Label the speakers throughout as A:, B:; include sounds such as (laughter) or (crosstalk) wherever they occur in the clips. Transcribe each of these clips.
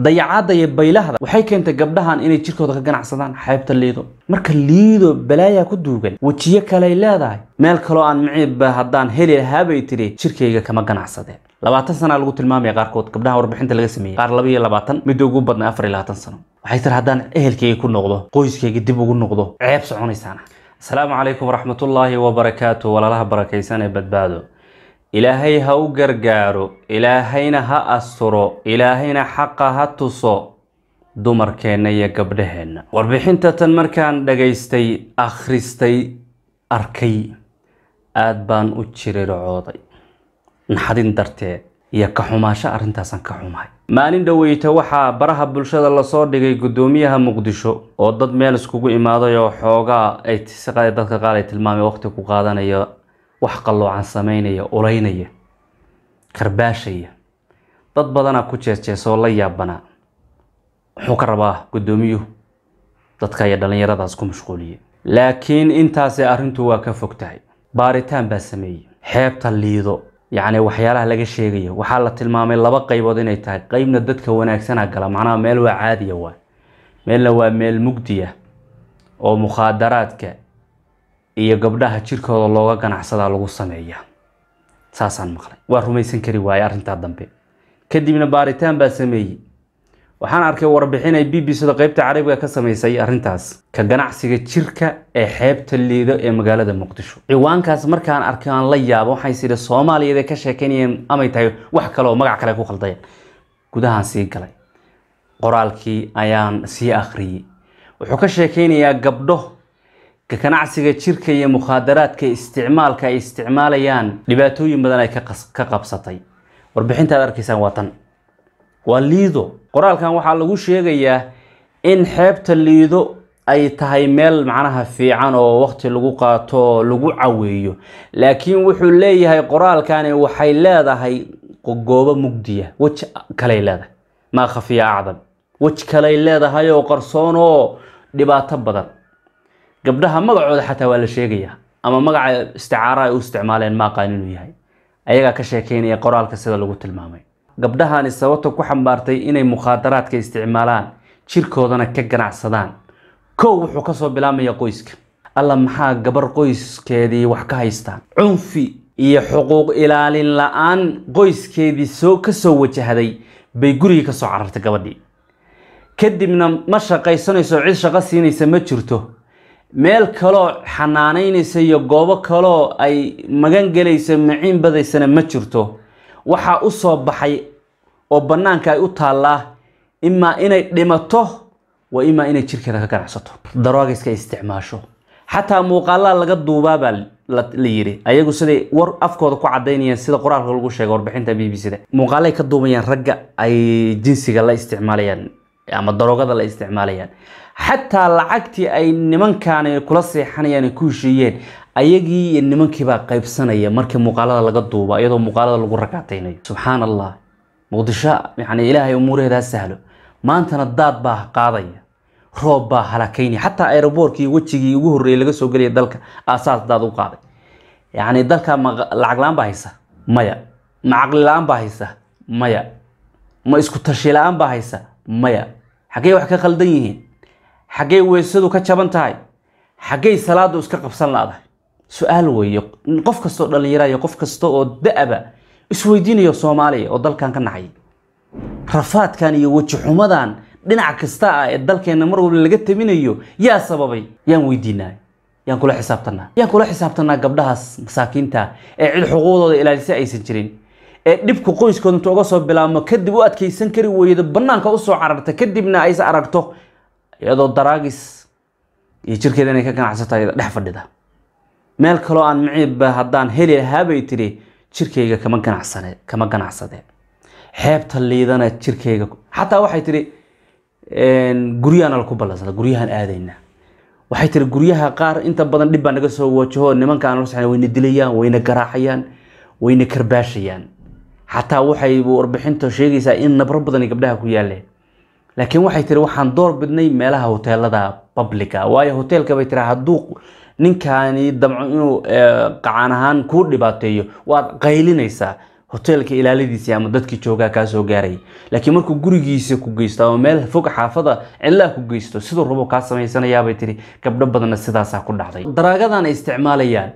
A: dayacaadda iyo baylahda waxay keentay gabdhahan inay jirkooda ka ganacsadaan xeebta liido marka liido balaayaa ku duugan wejiyo kaleay leedahay meel kaloo aan miciibba haddaan heli lahaabay tidhi jirkayga kama ganacsadeen labaatan sanaa lagu tilmaamaya qaarkood gabdhaha warbixinta laga sameeyey qaar laba iyo labaatan midda ugu badna afar iyo labaatan sano waxay tiri haddaan ehelkayga ku noqdo qoyskayga dib ugu noqdo ceeb soconaysaana asalaamu calaykum waraxmatullaahi wabarakaatu walaalaha barakaysan ee badbaado ilaahay ha u gargaaro ilaahayna ha asturo ilaahayna xaqa ha tuso dumarkeenna iyo gabdhaheenna warbixinta tan markaan dhagaystay akhristay arkay aad baan u jirircooday naxdin darteed iyo ka xumaasho arrintaasan ka xumahay maalin dhoweyta waxaa baraha bulshada lasoo dhigay guddoomiyaha muqdisho oo dad meel iskugu imaaday oo xoogaa ay dadka qaal ay tilmaamay waqti ku qaadanayo wax qalloocan samaynaya ulaynaya karbaashaya dad badanaa ku jeerjeesoo la yaabanaa wuxuu ka rabaa guddoomiyuhu dadka iyo dhallinyaradaas ku mashquuliye laakiin intaasi arrintu waa ka fog tahay baaritaan baa sameeyey xeebta liido yacni waxyaalaha laga sheegayo waxaa la tilmaamay laba qaybood inay tahay qeybna dadka wanaagsanaa gala macnaha meel waa caadiya waa meelna waa meel mugdiya oo mukhaadaraadka iyo gabdhaha jirkooda looga ganacsadaa lagu sameeya saasaan maqlay waa rumaysan kari waaye arrintaa dambe kadibna baaritaan baa sameeyey waxaan arkay warbixin ay b b c da qeybta carabiga ka samaysay arrintaas ka ganacsiga jirka ee xeebta liido ee magaalada muqdisho ciwaankaas markaan arkay aan la yaabo waxay sidha soomaaliyada ka sheekaynayeen amay tahay wax kale oo magac kale ku khaldayeen gudahaan sii galay qoraalkii ayaan sii akhriyey wuxuu ka sheekaynayaa gabdho ka ganacsiga jirka iyo mukhaadaraadka isticmaalka ay isticmaalayaan dhibaatooyin badan ay ka qabsatay warbixintaad arkaysaan waa tan waa liido qoraalkan waxaa lagu sheegayaa in xeebta liido ay tahay meel macnaha fiican oo waqti lagu qaato oo lagu caweeyo laakiin wuxuu leeyahay qoraalkani waxay leedahay goobo mugdiya wej kaley leedahay maa khafiya acdam wej kaley leedahay oo qarsoon oo dhibaato badan gabdhaha magacooda xataa waa la sheegayaa ama magaca isticaara ay u isticmaaleen ma inuu yahay ayagaa ka sheekeynaya qoraalka sida lagu tilmaamay gabdhahaani sababta ku xambaartay inay mukhaadaraadka isticmaalaan jirkoodana ka ganacsadaan kow wuxuu kasoo bilaabmaya qoyska alla maxaa gabar qoyskeedii wax ka haystaan cunfi iyo xuquuq ilaalin la-aan qoyskeedii soo kasoo wajahday bay gurigii ka soo carartay gabadhii kadibna ma shaqaysanayso cid shaqo siinaysa ma jirto meel kaloo xanaanaynaysa iyo goobo kaloo ay magan magangelaysa maciin badaysana ma jirto waxaa u soo baxay oo bannaanka ay u taallaa imaa inay dhimato waa imaa inay jirkeeda ka ganacsato daroogiska ay isticmaasho xataa muuqaalaa laga duubaa baa la yidhi ayagu siday war afkooda ku cadaynayaan sida qoraalka lagu sheegay warbixinta b b c da muuqaalay ka duubayaan ragga ay jinsiga la isticmaalayaan ama darogada la isticmaalayaan xataa lacagtii ay nimankaan kula seexanayaan ku heshiiyeen ayagii iyo nimankiibaa qaybsanaya markii muuqaalada laga duuba iyadoo muuqaalada lagu rakaataynayo subxaan allah muqdisho yani ilaahay umuuraheedaa sahlo maantana daad baa qaadaya roob baa halakaynaya xataa aeroboorkii wejigii ugu horreeyey laga soo gelaya dalka aasaas daad u qaaday yacni dalka lacagla-aan baa haysa maya ma caqli la-aan haysa maya ma isku tashi la-aan haysa maya xaggay wax ka khaldan yihiin xaggay weysadu ka jaban tahay xaggay salaaddu iska qabsan la'dahay su-aal weeye qof kastoo dhallinyara iyo qof kasta oo da ba isweydiinayo soomaaliya oo dalkan ka nacay rafaadkan iyo wejixumadan dhinac kasta ah ee dalkeenna mar walba laga taminayo yaa sababay yaan weydiinaa yaan kula xisaabtanaa yaan kula xisaabtanaa gabdhahaas masaakiinta ee cid xuquuqdooda ilaalisa aysan jirin ee dhibku qoyskonta uga soo bilaabmo kadib u adkaysan kari weydo bannaanka usoo cararta kadibna ays aragto iyadoo daraagis iyo jirkeeda inay ka ganacsato dhex fadhida meel kaloo aan miciibba haddaan heli lahaabay tidhi jirkayga kama ganacsane kama ganacsadeen xeebta liidana jirkayga xataa waxay tidhi guryahanala ku ballansanaa guryahaan aadaynaa waxay tiri guryaha qaar inta badan dhib baa naga soo wajahoo nimankaanala socna wayna dilayaan wayna garaacayaan wayna karbaashayaan xataa waxay warbixinta sheegaysaa in nabro badani gabdhaha ku yaaleen laakiin waxay tiri waxaan door bidnay meelaha hoteelada publica waayo hoteelka bay tiri hadduu ninkani damco inuu qacaan eh, ahaan kuu dhibaateeyo waad qaylinaysaa hoteelka ilaaladiisii ama dadkii joogaa kaa gaaray laakiin markuu gurigiisa ku geysto ama meel fog xaafada cidlaa ku geysto siduu rabo kaa samaysanayaabay tiri gabdho badanna sidaasaa ku dhacday daraagadan ay isticmaalayaan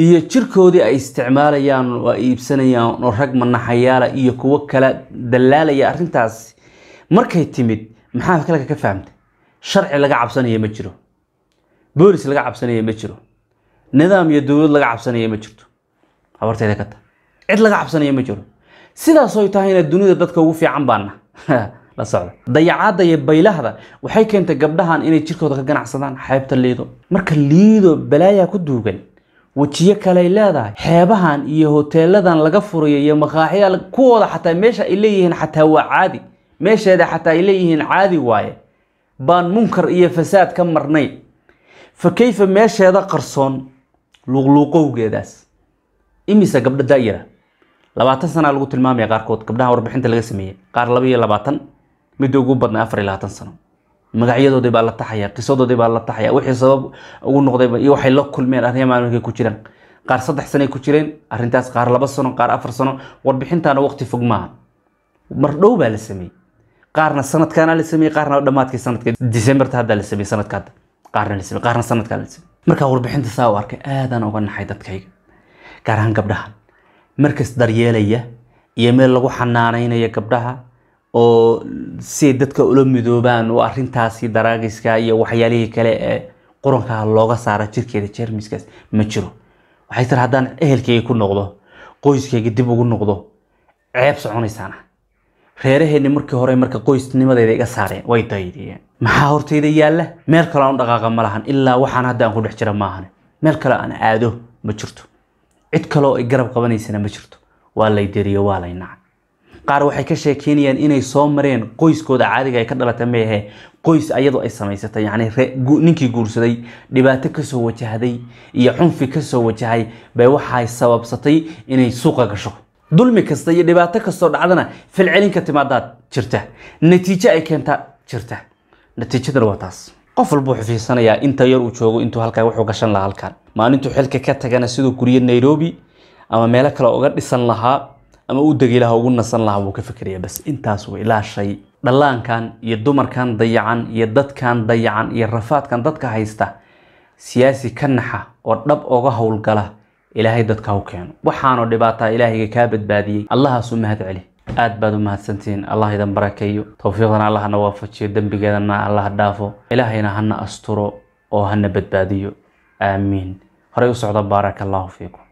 A: iyo jirkoodii ay isticmaalayaan waa iibsanayaan oo rag manaxayaala iyo kuwo kala dallaalaya arrintaas markay timid maxaa kalka ka fahamtay sharci laga cabsanaya ma jiro boolis laga cabsanaya ma jiro nidaam iyo dowlad laga cabsanaya ma jirto habarteeda ka ta cid laga cabsanaya ma jiro sidaasoy tahayna dunida dadka ugu fiican baana (laughs) la socda dayacaadda iyo baylahda waxay keentay gabdhahan inay jirkooda ka ganacsadaan xeebta liido marka liido balaayaa ku duugan wejiyo kaley leedahay xeebahan iyo hoteeladan laga furayo iyo makaaxyada kuwooda xataa meesha ay leeyihiin xataa waa caadi meesheeda xataa ay leeyihiin caadi waaye baan munkar iyo fasaad ka marnay fa kayfa meesheeda qarsoon luuqluuqowgeedaas imise gabdho daayira labaatan sanaa lagu tilmaamaya qaarkood gabdhaha warbixinta laga sameeyey qaar laba iyo labaatan midda ugu badnay afar iyo labaatan sano magacyadoodii baa la taxaya qisadoodii baa la taxaya wixii sabab ugu noqdayba iyo waxay la kulmeen arrimaha maamulka ku jiraan qaar saddex sanay ku jireen arrintaas qaar laba sano qaar afar sano warbixintaana waqti fog maaha mardhow baa la sameeyey qaarna sanadkaana la sameeyey qaarna dhammaadkii sanadka decemberta hadda la sameeyey sanadka hadda qaarna la sameeyey qaarna sanadkaa la sameeyey markaa warbixinta saa u arkay aadaan uga naxay dadkayga gaar ahaan gabdhaha markas daryeelaya iyo meel lagu xanaanaynaya gabdhaha oo siay dadka ula midoobaan oo arintaasi daraagiska iyo waxyaalihii kale ee quranka looga saara jirkeeda jermiskaas ma jiro waxay tir haddaan ehelkayga ku noqdo qoyskayga dib ugu noqdo ceeb soconaysaana reeraheenni markii hore marka qoysnimadeyda iga saareen way daydiyeen maxaa hortayda yaalla meel kale aan u dhaqaaqa ma lahan ilaa waxaan hadda aan ku dhex jira maahan meel kale aan aado ma jirto cid kaleoo ay garab qabanaysana ma jirto waa lay deriyo waa lay qaar waxay ka sheekeynayaan inay soo mareen qoyskooda caadiga ay ka dhalata meehe qoys ayadu ay samaysatay yacni ninkii guursaday dhibaato kasoo wajahday iyo xunfi kasoo wajahay bay waxay sababsatay inay suuqa gasho dulmi kasta iyo dhibaato kastoo dhacdana falcelin ka timaadaad jirta natiijo ay keentaa jirta natiijadana waa taas qof walba wuxuu fiirsanayaa inta yar uu joogo intuu halkaa wuxuu gashan lahaa halkan maalintuu xilka ka tagana siduu guryo nairobi ama meelo kale uga dhisan lahaa ama u degi laha ugu nasan laha wuu ka fikiraya bas intaas way ilaa dhallaankan iyo dumarkan dayacan iyo dadkan dayacan iyo rafaadkan dadka haysta siyaasi ka naxa oo dhab oga howlgala ilaahay dadka u keeno waxaanoo dhibaataa ilaahayga kaa badbaadiyey allahaasu mahad celi aad baad u mahadsantihiin allah idan barakeeyo towfiiqdana allahna waafajiyo dembigeedana allah dhaafo ilaahayna hana asturo oo hana badbaadiyo aamiin horey u socda baaraka allahu fiikum